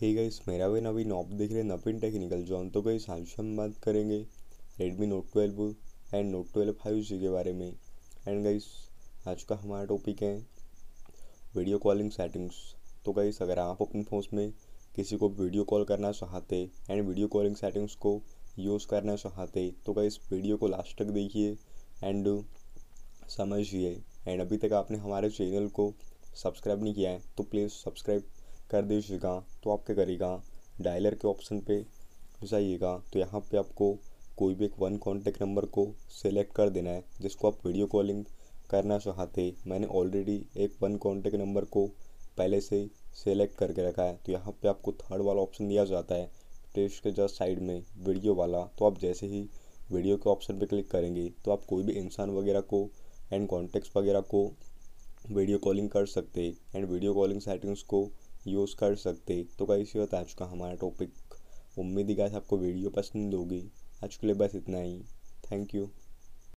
hey guys मेरा भी नवीन op देख रहे हैं नवीन टेक्निकल जॉन तो गाइस आज हम बात करेंगे Redmi note twelve and note twelve five G के बारे में एंड गाइस आज का हमारा टॉपिक है वीडियो कॉलिंग सेटिंग्स तो गाइस अगर आप अपने फ़ोन में किसी को वीडियो कॉल करना चाहते एंड वीडियो कॉलिंग सेटिंग्स को यूज़ करना चाहते तो गई वीडियो को लास्ट तक देखिए एंड समझिए एंड अभी तक आपने हमारे चैनल को सब्सक्राइब नहीं किया है तो प्लीज़ सब्सक्राइब कर दीजिएगा तो आप क्या करिएगा डायलर के ऑप्शन पे जाइएगा तो यहाँ पे आपको कोई भी एक वन कॉन्टैक्ट नंबर को सेलेक्ट कर देना है जिसको आप वीडियो कॉलिंग करना चाहते मैंने ऑलरेडी एक वन कॉन्टैक्ट नंबर को पहले से सेलेक्ट करके रखा है तो यहाँ पे आपको थर्ड वाला ऑप्शन दिया जाता है टेस्ट के जस्ट साइड में वीडियो वाला तो आप जैसे ही वीडियो के ऑप्शन पे क्लिक करेंगे तो आप कोई भी इंसान वगैरह को एंड कॉन्टेक्ट्स वगैरह को वीडियो कॉलिंग कर सकते एंड वीडियो कॉलिंग सेटिंग्स को यूज़ कर सकते तो गाइस होता है आज का हमारा टॉपिक उम्मीद ही गाइस आपको वीडियो पसंद होगी आज के लिए बस इतना ही थैंक यू